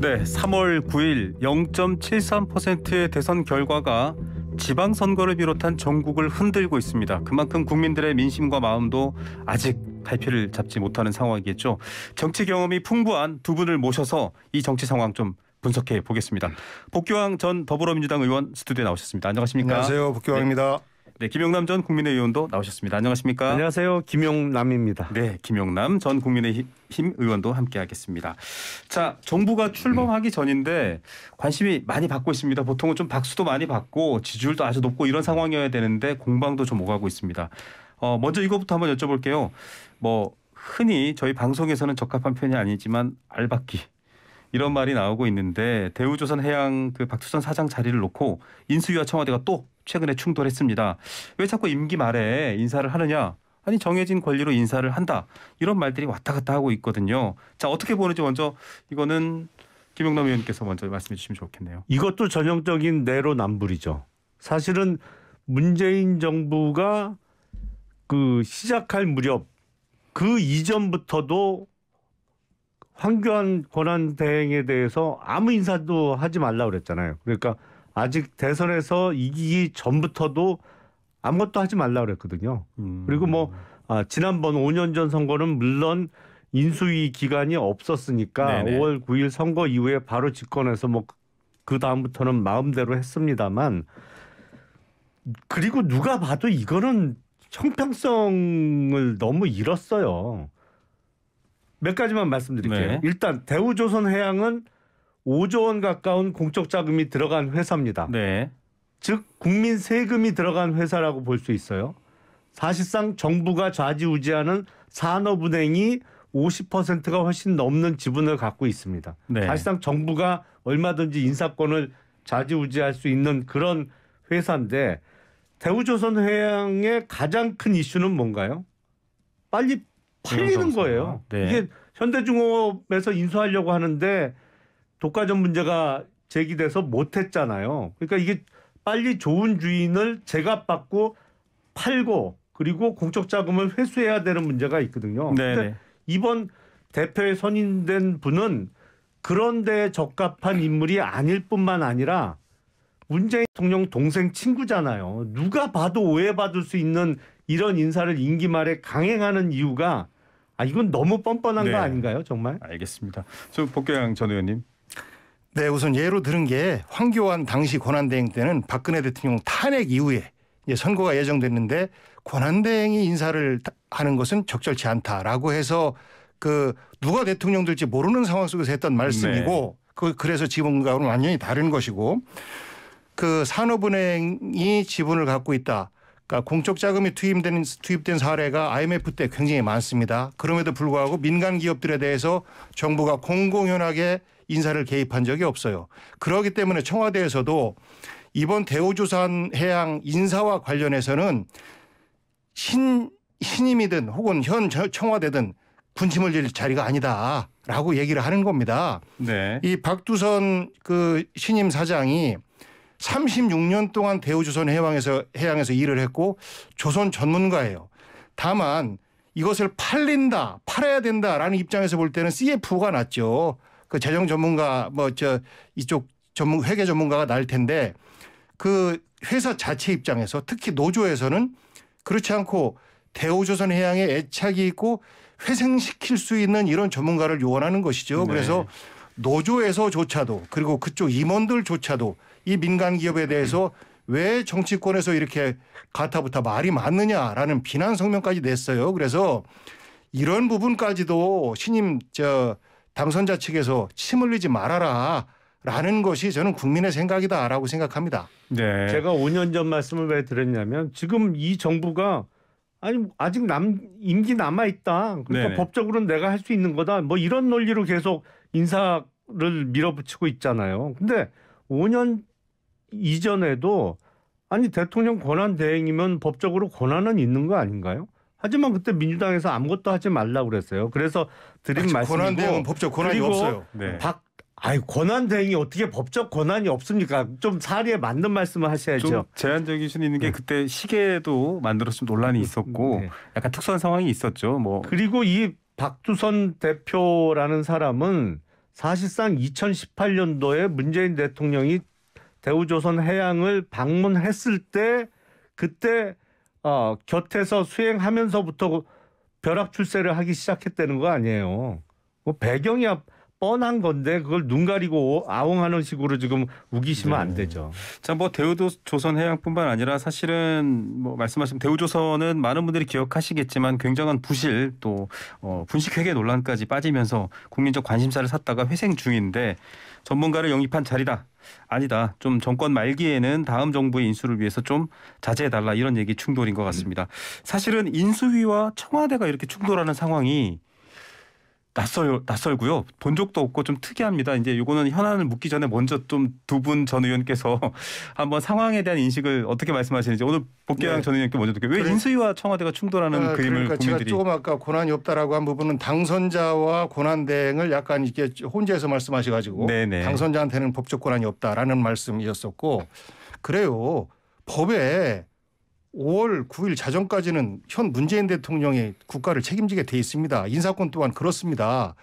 네, 3월 9일 0.73%의 대선 결과가 지방 선거를 비롯한 전국을 흔들고 있습니다. 그만큼 국민들의 민심과 마음도 아직 발표를 잡지 못하는 상황이겠죠. 정치 경험이 풍부한 두 분을 모셔서 이 정치 상황 좀 분석해 보겠습니다. 복규왕 전 더불어민주당 의원 스튜디오에 나오셨습니다. 안녕하십니까? 안녕하세요. 복규왕입니다. 네. 네, 김용남 전국민의원도 나오셨습니다. 안녕하십니까? 안녕하세요. 김용남입니다. 네, 김용남 전 국민의힘 의원도 함께하겠습니다. 자, 정부가 출범하기 전인데 관심이 많이 받고 있습니다. 보통은 좀 박수도 많이 받고 지지율도 아주 높고 이런 상황이어야 되는데 공방도 좀 오가고 있습니다. 어, 먼저 이것부터 한번 여쭤볼게요. 뭐 흔히 저희 방송에서는 적합한 편이 아니지만 알박기 이런 말이 나오고 있는데 대우조선해양 그 박수선 사장 자리를 놓고 인수위와 청와대가 또 최근에 충돌했습니다. 왜 자꾸 임기 말에 인사를 하느냐? 아니 정해진 권리로 인사를 한다. 이런 말들이 왔다 갔다 하고 있거든요. 자 어떻게 보는지 먼저 이거는 김영남 의원께서 먼저 말씀해 주시면 좋겠네요. 이것도 전형적인 내로남불이죠. 사실은 문재인 정부가 그 시작할 무렵 그 이전부터도 황교안 권한 대행에 대해서 아무 인사도 하지 말라 그랬잖아요. 그러니까 아직 대선에서 이기기 전부터도 아무것도 하지 말라 그랬거든요. 음. 그리고 뭐 아, 지난번 5년 전 선거는 물론 인수위 기간이 없었으니까 네네. 5월 9일 선거 이후에 바로 집권해서 뭐그 다음부터는 마음대로 했습니다만 그리고 누가 봐도 이거는 형평성을 너무 잃었어요. 몇 가지만 말씀드릴게요. 네. 일단 대우조선해양은 5조 원 가까운 공적 자금이 들어간 회사입니다. 네. 즉 국민 세금이 들어간 회사라고 볼 수 있어요. 사실상 정부가 좌지우지하는 산업은행이 50%가 훨씬 넘는 지분을 갖고 있습니다. 네. 사실상 정부가 얼마든지 인사권을 좌지우지할 수 있는 그런 회사인데 대우조선해양의 가장 큰 이슈는 뭔가요? 빨리 팔리는 거예요. 네. 이게 현대중공업에서 인수하려고 하는데 독과점 문제가 제기돼서 못했잖아요. 그러니까 이게 빨리 좋은 주인을 제값받고 팔고 그리고 공적 자금을 회수해야 되는 문제가 있거든요. 그 이번 대표에 선임된 분은 그런데 적합한 인물이 아닐 뿐만 아니라 문재인 대통령 동생 친구잖아요. 누가 봐도 오해받을 수 있는 이런 인사를 임기 말에 강행하는 이유가 아 이건 너무 뻔뻔한 네. 거 아닌가요, 정말? 알겠습니다. 저복교전 의원님. 네, 우선 예로 들은 게 황교안 당시 권한대행 때는 박근혜 대통령 탄핵 이후에 선거가 예정됐는데 권한대행이 인사를 하는 것은 적절치 않다라고 해서 그 누가 대통령 될지 모르는 상황 속에서 했던 말씀이고 네. 그 그래서 지금과는 완전히 다른 것이고 그 산업은행이 지분을 갖고 있다. 그러니까 공적 자금이 투입된 투입된 사례가 IMF 때 굉장히 많습니다. 그럼에도 불구하고 민간 기업들에 대해서 정부가 공공연하게 인사를 개입한 적이 없어요. 그러기 때문에 청와대에서도 이번 대우조선 해양 인사와 관련해서는 신 신임이든 혹은 현 청와대든 군침을 질 자리가 아니다라고 얘기를 하는 겁니다. 네. 이 박두선 그 신임 사장이 36년 동안 대우조선 해양에서 해양에서 일을 했고 조선 전문가예요. 다만 이것을 팔린다, 팔아야 된다라는 입장에서 볼 때는 CF가 났죠. 그 재정 전문가 뭐 저 이쪽 전문 회계 전문가가 날 텐데 그 회사 자체 입장에서 특히 노조에서는 그렇지 않고 대우조선 해양에 애착이 있고 회생시킬 수 있는 이런 전문가를 요원하는 것이죠. 네. 그래서 노조에서조차도 그리고 그쪽 임원들조차도 이 민간 기업에 대해서 왜 정치권에서 이렇게 가타부타 말이 맞느냐라는 비난 성명까지 냈어요. 그래서 이런 부분까지도 신임 저 당선자 측에서 침 흘리지 말아라. 라는 것이 저는 국민의 생각이다라고 생각합니다. 네. 제가 5년 전 말씀을 왜 드렸냐면 지금 이 정부가 아니 아직 남 임기 남아 있다. 그러니까 네. 법적으로는 내가 할 수 있는 거다. 뭐 이런 논리로 계속 인사를 밀어붙이고 있잖아요. 근데 5년 이전에도 아니 대통령 권한 대행이면 법적으로 권한은 있는 거 아닌가요? 하지만 그때 민주당에서 아무것도 하지 말라고 그랬어요. 그래서 드린 아, 말씀이고 권한 대행 법적 권한이 없어요. 네. 네. 박 아유 권한 대행이 어떻게 법적 권한이 없습니까? 좀 사례에 맞는 말씀을 하셔야죠. 좀 제한적인 수는 있는 게 네. 그때 시계도 만들었으면 논란이 음, 있었고 네. 약간 특수한 상황이 있었죠. 뭐 그리고 이 박두선 대표라는 사람은 사실상 2018년도에 문재인 대통령이 대우조선 해양을 방문했을 때 그때 어, 곁에서 수행하면서부터 벼락 출세를 하기 시작했다는 거 아니에요. 뭐 배경이 뻔한 건데 그걸 눈 가리고 아웅하는 식으로 지금 우기시면 네. 안 되죠. 자뭐 대우조선 해양뿐만 아니라 사실은 뭐 말씀하신 대우조선은 많은 분들이 기억하시겠지만 굉장한 부실 또 어, 분식회계 논란까지 빠지면서 국민적 관심사를 샀다가 회생 중인데 전문가를 영입한 자리다. 아니다. 좀 정권 말기에는 다음 정부의 인수를 위해서 좀 자제해 달라 이런 얘기 충돌인 것 같습니다. 사실은 인수위와 청와대가 이렇게 충돌하는 상황이 낯설 낯설고요. 본 적도 없고 좀 특이합니다. 이제 이거는 현안을 묻기 전에 먼저 좀 두 분 전 의원께서 한번 상황에 대한 인식을 어떻게 말씀하시는지 오늘 복귀양 네. 전 의원께 먼저 듣게요. 왜 그래. 인수위와 청와대가 충돌하는 아, 그림을 그러니까 국민들이 제가 조금 아까 고난이 없다라고 한 부분은 당선자와 고난 대행을 약간 이게 렇 혼재해서 말씀하셔가지고 네네. 네. 당선자한테는 법적 고난이 없다라는 말씀이었었고 그래요. 법에 5월 9일 자정까지는 현 문재인 대통령의 국가를 책임지게 돼 있습니다. 인사권 또한 그렇습니다.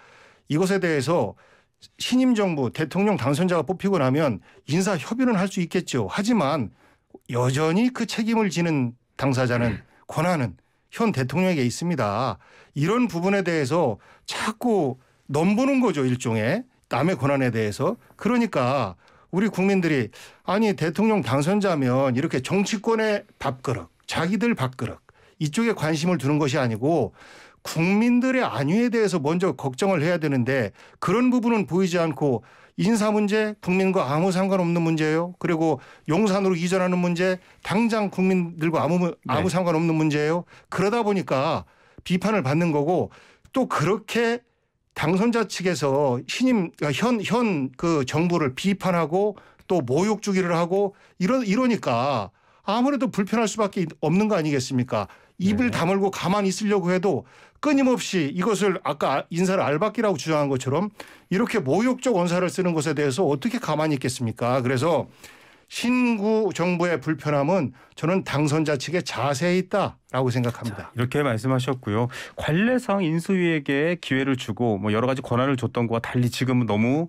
이것에 대해서 신임 정부 대통령 당선자가 뽑히고 나면 인사 협의는 할 수 있겠죠. 하지만 여전히 그 책임을 지는 당사자는 권한은 현 대통령에게 있습니다. 이런 부분에 대해서 자꾸 넘보는 거죠 일종의 남의 권한에 대해서 그러니까 우리 국민들이 아니 대통령 당선자면 이렇게 정치권의 밥그릇, 자기들 밥그릇 이쪽에 관심을 두는 것이 아니고 국민들의 안위에 대해서 먼저 걱정을 해야 되는데 그런 부분은 보이지 않고 인사 문제 국민과 아무 상관없는 문제예요. 그리고 용산으로 이전하는 문제 당장 국민들과 아무 네. 아무 네. 상관없는 문제예요. 그러다 보니까 비판을 받는 거고 또 그렇게 당선자 측에서 신임 그러니까 현현 그 정부를 비판하고 또 모욕 주기를 하고 이러 이러니까 아무래도 불편할 수밖에 없는 거 아니겠습니까? 입을 네. 다물고 가만히 있으려고 해도 끊임없이 이것을 아까 인사를 알박기라고 주장한 것처럼 이렇게 모욕적 원사를 쓰는 것에 대해서 어떻게 가만히 있겠습니까? 그래서 신구 정부의 불편함은 저는 당선자 측에 자세히 있다라고 생각합니다. 자, 이렇게 말씀하셨고요. 관례상 인수위에게 기회를 주고 뭐 여러 가지 권한을 줬던 거와 달리 지금은 너무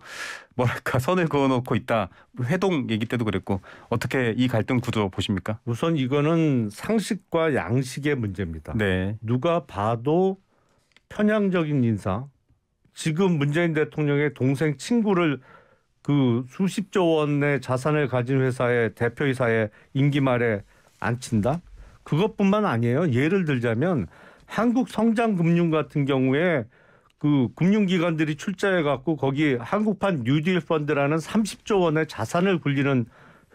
뭐랄까 선을 그어놓고 있다. 회동 얘기 때도 그랬고 어떻게 이 갈등 구조 보십니까? 우선 이거는 상식과 양식의 문제입니다. 네. 누가 봐도 편향적인 인사. 지금 문재인 대통령의 동생 친구를 그 수십조 원의 자산을 가진 회사의 대표이사의 임기 말에 앉힌다 그것뿐만 아니에요. 예를 들자면 한국 성장금융 같은 경우에 그 금융기관들이 출자해 갖고 거기 한국판 뉴딜 펀드라는 30조 원의 자산을 굴리는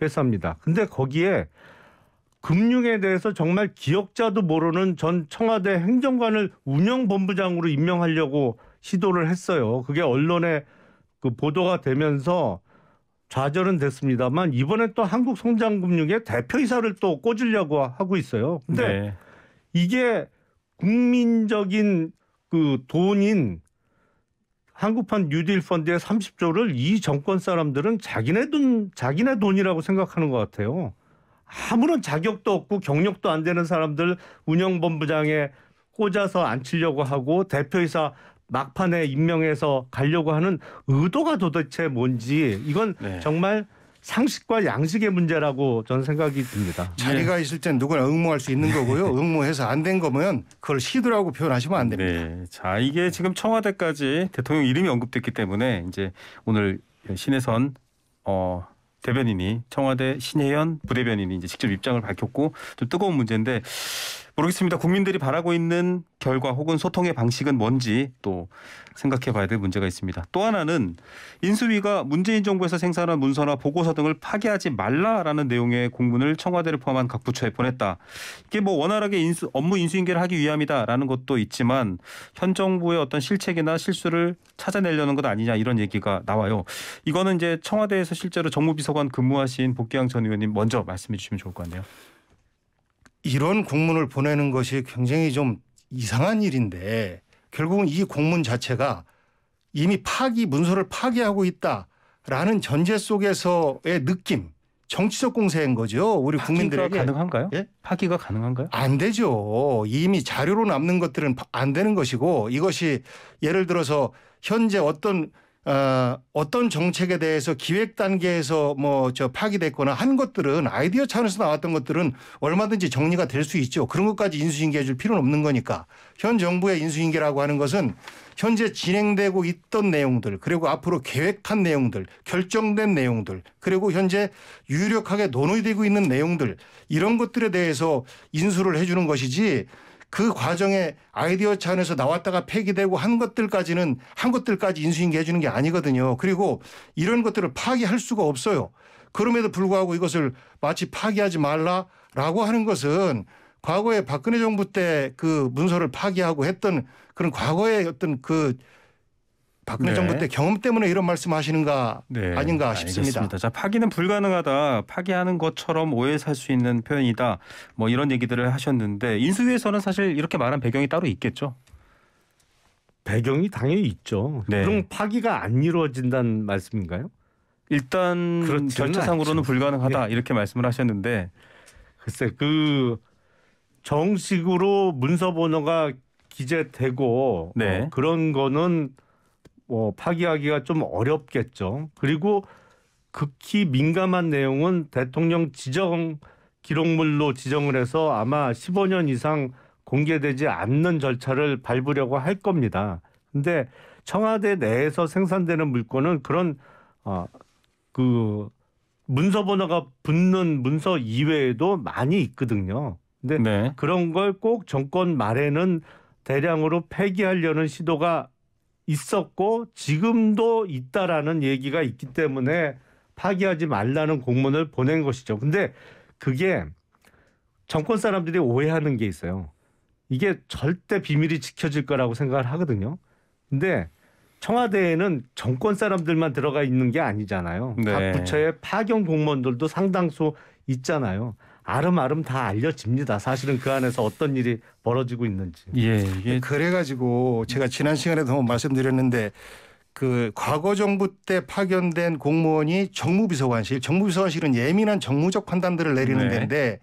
회사입니다. 근데 거기에 금융에 대해서 정말 기억자도 모르는 전 청와대 행정관을 운영본부장으로 임명하려고 시도를 했어요. 그게 언론에 그 보도가 되면서 좌절은 됐습니다만 이번에 또 한국 성장금융의 대표이사를 또 꽂으려고 하고 있어요. 근데 네. 이게 국민적인 그 돈인 한국판 뉴딜 펀드의 30조를 이 정권 사람들은 자기네 돈 자기네 돈이라고 생각하는 것 같아요. 아무런 자격도 없고 경력도 안 되는 사람들 운영본부장에 꽂아서 앉히려고 하고 대표이사 막판에 임명해서 가려고 하는 의도가 도대체 뭔지 이건 네. 정말 상식과 양식의 문제라고 저는 생각이 듭니다. 자리가 네. 있을 땐 누구나 응모할 수 있는 거고요. 네. 응모해서 안 된 거면 그걸 시도라고 표현하시면 안 됩니다. 네. 자, 이게 지금 청와대까지 대통령 이름이 언급됐기 때문에 이제 오늘 신혜선 어 대변인이 청와대 신혜연 부대변인이 이제 직접 입장을 밝혔고 좀 뜨거운 문제인데 모르겠습니다. 국민들이 바라고 있는 결과 혹은 소통의 방식은 뭔지 또 생각해 봐야 될 문제가 있습니다. 또 하나는 인수위가 문재인 정부에서 생산한 문서나 보고서 등을 파기하지 말라라는 내용의 공문을 청와대를 포함한 각 부처에 보냈다. 이게 뭐 원활하게 인수, 업무 인수인계를 하기 위함이다라는 것도 있지만 현 정부의 어떤 실책이나 실수를 찾아내려는 것 아니냐 이런 얘기가 나와요. 이거는 이제 청와대에서 실제로 정무비서관 근무하신 복귀양 전 의원님 먼저 말씀해 주시면 좋을 것 같네요. 이런 공문을 보내는 것이 굉장히 좀 이상한 일인데 결국은 이 공문 자체가 이미 파기 문서를 파기하고 있다라는 전제 속에서의 느낌 정치적 공세인 거죠 우리 국민들에게 가능한가요? 예? 파기가 가능한가요? 안 되죠 이미 자료로 남는 것들은 안 되는 것이고 이것이 예를 들어서 현재 어떤 어, 떤 정책에 대해서 기획 단계에서 뭐 저 파기됐거나 한 것들은 아이디어 차원에서 나왔던 것들은 얼마든지 정리가 될 수 있죠. 그런 것까지 인수인계해 줄 필요는 없는 거니까 현 정부의 인수인계라고 하는 것은 현재 진행되고 있던 내용들 그리고 앞으로 계획한 내용들 결정된 내용들 그리고 현재 유력하게 논의되고 있는 내용들 이런 것들에 대해서 인수를 해주는 것이지 그 과정에 아이디어 차원에서 나왔다가 폐기되고 한 것들까지는 한 것들까지 인수인계 해주는 게 아니거든요. 그리고 이런 것들을 파기할 수가 없어요. 그럼에도 불구하고 이것을 마치 파기하지 말라라고 하는 것은 과거에 박근혜 정부 때 그 문서를 파기하고 했던 그런 과거의 어떤 그 박근혜 네. 정부 때 경험 때문에 이런 말씀하시는가 네. 아닌가 아, 싶습니다. 알겠습니다. 자 파기는 불가능하다. 파기하는 것처럼 오해 살 수 있는 표현이다. 뭐 이런 얘기들을 하셨는데 인수위에서는 사실 이렇게 말한 배경이 따로 있겠죠. 배경이 당연히 있죠. 네. 그럼 파기가 안 이루어진다는 말씀인가요? 일단 절차상으로는 불가능하다 네. 이렇게 말씀을 하셨는데 글쎄 그 정식으로 문서 번호가 기재되고 네. 어, 그런 거는 어, 파기하기가 좀 어렵겠죠. 그리고 극히 민감한 내용은 대통령 지정 기록물로 지정을 해서 아마 15년 이상 공개되지 않는 절차를 밟으려고 할 겁니다. 근데 청와대 내에서 생산되는 물건은 그런 어, 그 문서 번호가 붙는 문서 이외에도 많이 있거든요. 근데 네. 그런 걸 꼭 정권 말에는 대량으로 폐기하려는 시도가 있었고 지금도 있다라는 얘기가 있기 때문에 파기하지 말라는 공문을 보낸 것이죠. 근데 그게 정권 사람들이 오해하는 게 있어요. 이게 절대 비밀이 지켜질 거라고 생각을 하거든요. 근데 청와대에는 정권 사람들만 들어가 있는 게 아니잖아요. 네. 각 부처의 파견 공무원들도 상당수 있잖아요. 아름아름 다 알려집니다. 사실은 그 안에서 어떤 일이 벌어지고 있는지. 예. 이게... 네, 그래가지고 제가 지난 시간에도 한번 말씀드렸는데 그 과거 정부 때 파견된 공무원이 정무비서관실, 정무비서관실은 예민한 정무적 판단들을 내리는 네. 데인데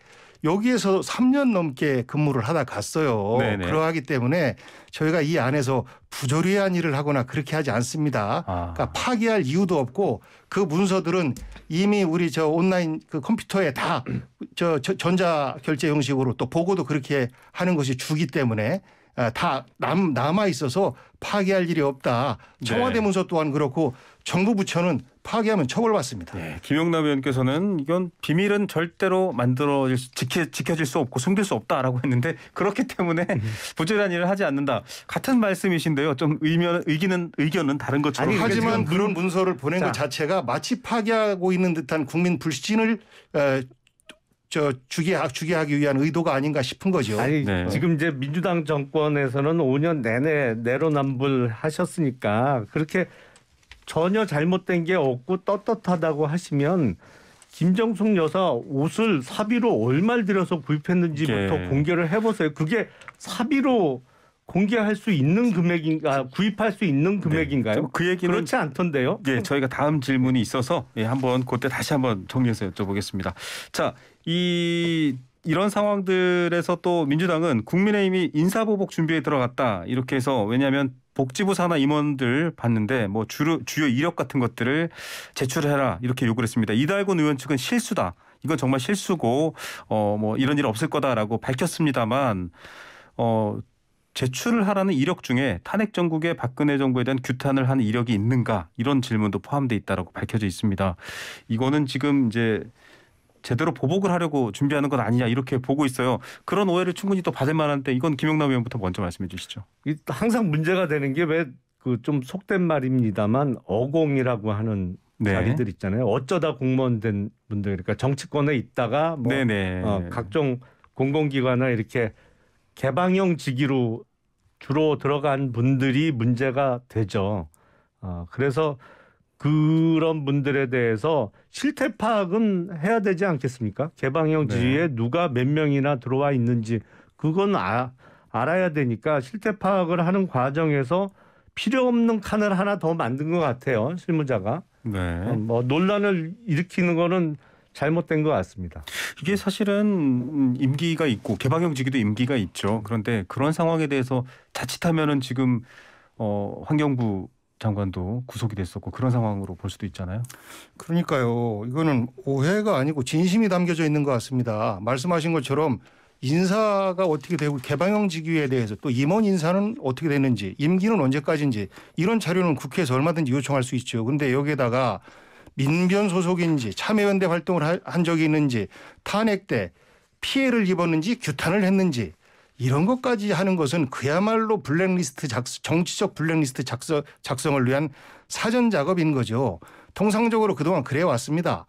여기에서 3년 넘게 근무를 하다 갔어요. 네네. 그러하기 때문에 저희가 이 안에서 부조리한 일을 하거나 그렇게 하지 않습니다. 아. 그러니까 파기할 이유도 없고 그 문서들은 이미 우리 저 온라인 그 컴퓨터에 다저 저 전자 결제 형식으로 또 보고도 그렇게 하는 것이 주기 때문에 예, 다 남, 남아 있어서 파기할 일이 없다. 청와대 네. 문서 또한 그렇고 정부 부처는 파기하면 처벌받습니다. 네, 예, 김용남 의원께서는 이건 비밀은 절대로 만들어질 수, 지켜, 지켜질 수 없고 숨길 수 없다라고 했는데 그렇기 때문에 음. 부재단 일을 하지 않는다. 같은 말씀이신데요. 좀의면 의견은, 의견은 다른 것처럼. 아니, 하지만 그런 문서를 보낸 자. 것 자체가 마치 파기하고 있는 듯한 국민 불신을 에, 저 주기하, 주기하기 위한 의도가 아닌가 싶은 거죠. 아니 네. 지금 이제 민주당 정권에서는 5년 내내 내로남불 하셨으니까 그렇게 전혀 잘못된 게 없고 떳떳하다고 하시면 김정숙 여사 옷을 사비로 얼마를 들여서 구입했는지부터 네. 공개를 해보세요. 그게 사비로 공개할 수 있는 금액인가 구입할 수 있는 네. 금액인가요? 네, 그 얘기는 그렇지 않던데요. 예, 저희가 다음 질문이 있어서 예, 한번 그때 다시 한번 정리해서 여쭤보겠습니다. 자, 이 이런 상황들에서 또 민주당은 국민의힘이 인사보복 준비에 들어갔다 이렇게 해서 왜냐하면 복지부 산하 임원들 봤는데 뭐 주로 주요 이력 같은 것들을 제출해라 이렇게 요구를 했습니다. 이달곤 의원 측은 실수다. 이건 정말 실수고 어 뭐 이런 일 없을 거다라고 밝혔습니다만 어 제출을 하라는 이력 중에 탄핵 정국의 박근혜 정부에 대한 규탄을 한 이력이 있는가 이런 질문도 포함돼 있다라고 밝혀져 있습니다. 이거는 지금 이제 제대로 보복을 하려고 준비하는 건 아니냐 이렇게 보고 있어요. 그런 오해를 충분히 또 받을 만한데 이건 김영남 의원부터 먼저 말씀해 주시죠. 항상 문제가 되는 게 왜 그 좀 속된 말입니다만 어공이라고 하는 네. 자리들 있잖아요. 어쩌다 공무원 된 분들 그러니까 정치권에 있다가 뭐 네, 네. 어, 각종 공공기관이나 이렇게 개방형 직위로 주로 들어간 분들이 문제가 되죠. 어, 그래서 그런 분들에 대해서 실태 파악은 해야 되지 않겠습니까? 개방형 지지에 네. 누가 몇 명이나 들어와 있는지 그건 아, 알아야 되니까 실태 파악을 하는 과정에서 필요 없는 칸을 하나 더 만든 것 같아요 실무자가. 네. 어, 뭐 논란을 일으키는 거는 잘못된 것 같습니다. 이게 사실은 음, 임기가 있고 개방형 지기도 임기가 있죠. 그런데 그런 상황에 대해서 자칫하면은 지금 어, 환경부 장관도 구속이 됐었고 그런 상황으로 볼 수도 있잖아요. 그러니까요. 이거는 오해가 아니고 진심이 담겨져 있는 것 같습니다. 말씀하신 것처럼 인사가 어떻게 되고 개방형 직위에 대해서 또 임원 인사는 어떻게 되는지 임기는 언제까지인지 이런 자료는 국회에서 얼마든지 요청할 수 있죠. 근데 여기에다가 민변 소속인지 참여연대 활동을 한 적이 있는지 탄핵 때 피해를 입었는지 규탄을 했는지 이런 것까지 하는 것은 그야말로 블랙리스트 작성, 정치적 블랙리스트 작성, 작성을 위한 사전 작업인 거죠. 통상적으로 그동안 그래 왔습니다.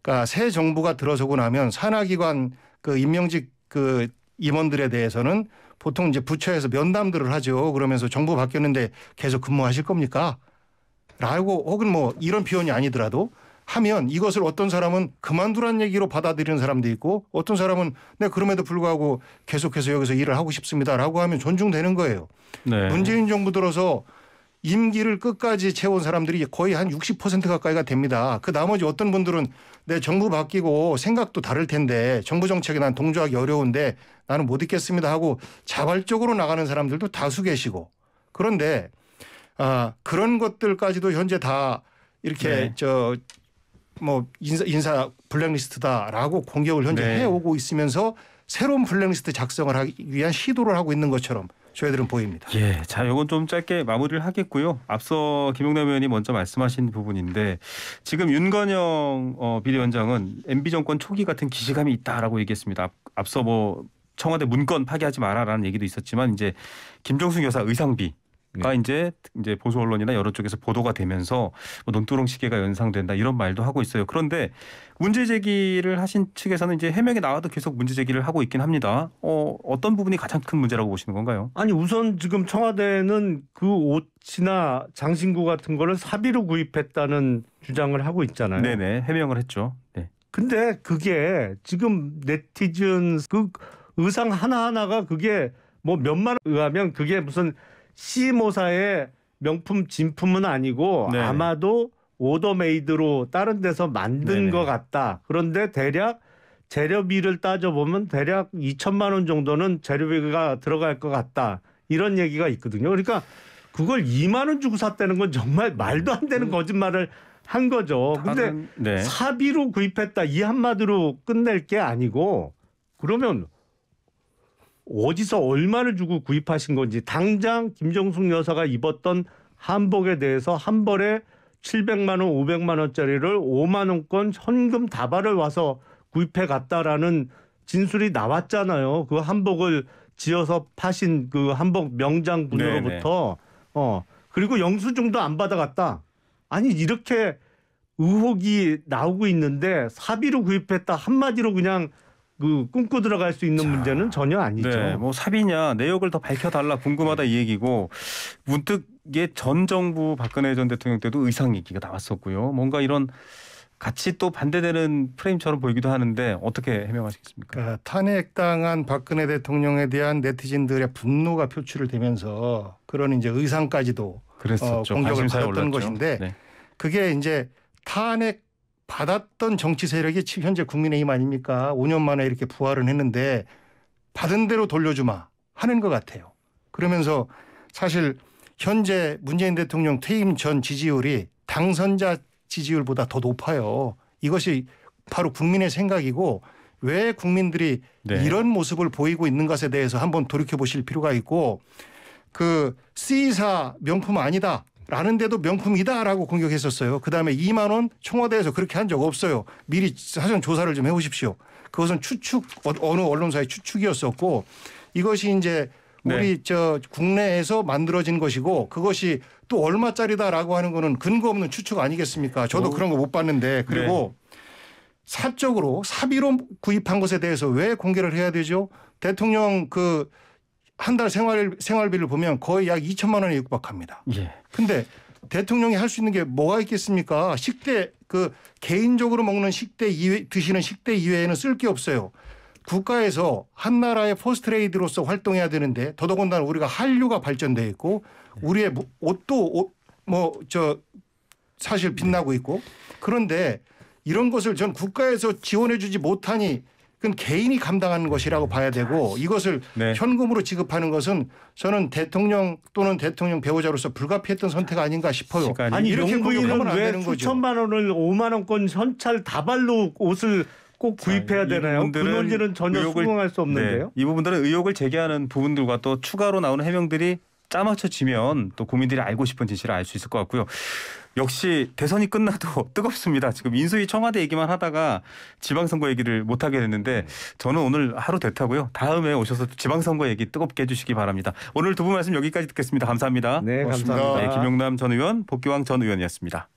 그러니까 새 정부가 들어서고 나면 산하기관 그 임명직 그 임원들에 대해서는 보통 이제 부처에서 면담들을 하죠. 그러면서 정부 바뀌었는데 계속 근무하실 겁니까? 라고 혹은 뭐 이런 표현이 아니더라도 하면 이것을 어떤 사람은 그만두란 얘기로 받아들이는 사람도 있고 어떤 사람은 네 그럼에도 불구하고 계속해서 여기서 일을 하고 싶습니다라고 하면 존중되는 거예요. 네. 문재인 정부 들어서 임기를 끝까지 채운 사람들이 거의 한 60% 가까이가 됩니다. 그 나머지 어떤 분들은 내 네, 정부 바뀌고 생각도 다를 텐데 정부 정책에 난 동조하기 어려운데 나는 못 있겠습니다 하고 자발적으로 나가는 사람들도 다수 계시고 그런데 아 그런 것들까지도 현재 다 이렇게 네. 저뭐 인사, 인사 블랙리스트다라고 공격을 현재 네. 해오고 있으면서 새로운 블랙리스트 작성을 하기 위한 시도를 하고 있는 것처럼 저희들은 보입니다. 예, 자, 이건 좀 짧게 마무리를 하겠고요. 앞서 김용남 의원이 먼저 말씀하신 부분인데 지금 윤건영 어, 비대위원장은 MB 정권 초기 같은 기시감이 있다라고 얘기했습니다. 앞, 서뭐 청와대 문건 파기하지 마라라는 얘기도 있었지만 이제 김종숙 여사 의상비 네. 이제 이제 보수 언론이나 여러 쪽에서 보도가 되면서 뭐 논두렁 시계가 연상된다 이런 말도 하고 있어요. 그런데 문제 제기를 하신 측에서는 이제 해명이 나와도 계속 문제 제기를 하고 있긴 합니다. 어, 어떤 부분이 가장 큰 문제라고 보시는 건가요? 아니 우선 지금 청와대는 그 옷이나 장신구 같은 거를 사비로 구입했다는 주장을 하고 있잖아요. 네네 해명을 했죠. 네. 근데 그게 지금 네티즌 그 의상 하나 하나가 그게 뭐 몇만 원 의하면 그게 무슨 C모사의 명품 진품은 아니고 네. 아마도 오더메이드로 다른 데서 만든 네네. 것 같다. 그런데 대략 재료비를 따져보면 대략 2천만 원 정도는 재료비가 들어갈 것 같다. 이런 얘기가 있거든요. 그러니까 그걸 2만 원 주고 샀다는 건 정말 말도 안 되는 음. 거짓말을 한 거죠. 근데 네. 사비로 구입했다 이 한마디로 끝낼 게 아니고 그러면 어디서 얼마를 주고 구입하신 건지 당장 김정숙 여사가 입었던 한복에 대해서 한 벌에 700만 원, 500만 원짜리를 5만 원권 현금 다발을 와서 구입해 갔다라는 진술이 나왔잖아요. 그 한복을 지어서 파신 그 한복 명장 분으로부터 어 그리고 영수증도 안 받아갔다. 아니 이렇게 의혹이 나오고 있는데 사비로 구입했다 한마디로 그냥 그 꿈꾸 들어갈 수 있는 자, 문제는 전혀 아니죠. 네, 뭐사비냐 내역을 더 밝혀달라 궁금하다 이 얘기고 문득 이게 전 정부 박근혜 전 대통령 때도 의상 얘기가 나왔었고요. 뭔가 이런 같이 또 반대되는 프레임처럼 보이기도 하는데 어떻게 해명하시겠습니까? 그러니까 탄핵당한 박근혜 대통령에 대한 네티즌들의 분노가 표출을 되면서 그런 이제 의상까지도 어, 그랬었죠. 어, 공격을 받았던 것인데 네. 그게 이제 탄핵 받았던 정치 세력이 현재 국민의힘 아닙니까? 5년 만에 이렇게 부활은 했는데 받은 대로 돌려주마 하는 것 같아요. 그러면서 사실 현재 문재인 대통령 퇴임 전 지지율이 당선자 지지율보다 더 높아요. 이것이 바로 국민의 생각이고 왜 국민들이 네. 이런 모습을 보이고 있는 것에 대해서 한번 돌이켜 보실 필요가 있고 그 C사 명품 아니다. 라는데도 명품이다라고 공격했었어요. 그 다음에 2만 원 청와대에서 그렇게 한 적 없어요. 미리 사전 조사를 좀 해보십시오 그것은 추측 어, 어느 언론사의 추측이었었고 이것이 이제 네. 우리 네. 저 국내에서 만들어진 것이고 그것이 또 얼마짜리다라고 하는 것은 근거 없는 추측 아니겠습니까? 저도 오. 그런 거 못 봤는데 그리고 네. 사적으로 사비로 구입한 것에 대해서 왜 공개를 해야 되죠? 대통령 그 한달 생활 생활비를 보면 거의 약 2천만 원에 육박합니다. 예. 근데 대통령이 할 수 있는 게 뭐가 있겠습니까? 식대 그 개인적으로 먹는 식대 이외 드시는 식대 이외에는 쓸 게 없어요. 국가에서 한 나라의 포스트레이드로서 활동해야 되는데 더더군다나 우리가 한류가 발전돼 있고 우리의 뭐 옷도 뭐 저 사실 빛나고 있고 그런데 이런 것을 전 국가에서 지원해주지 못하니 그건 개인이 감당하는 것이라고 봐야 되고 이것을 네. 현금으로 지급하는 것은 저는 대통령 또는 대통령 배우자로서 불가피했던 선택 아닌가 싶어요. 시간이. 아니 이렇게 구부인은왜 수천만 원을 5만 원권 현찰 다발로 옷을 꼭 구입해야 되나요? 그 논리는 전혀 의혹을, 수긍할 수 없는데요. 네. 이 부분들은 의혹을 제기하는 부분들과 또 추가로 나오는 해명들이 짜맞춰지면 또 국민들이 알고 싶은 진실을 알 수 있을 것 같고요. 역시 대선이 끝나도 뜨겁습니다. 지금 인수위 청와대 얘기만 하다가 지방선거 얘기를 못하게 됐는데 저는 오늘 하루 됐다고요. 다음에 오셔서 지방선거 얘기 뜨겁게 해주시기 바랍니다. 오늘 두 분 말씀 여기까지 듣겠습니다. 감사합니다. 네, 고맙습니다. 감사합니다. 네, 김용남 전 의원, 복귀왕 전 의원이었습니다.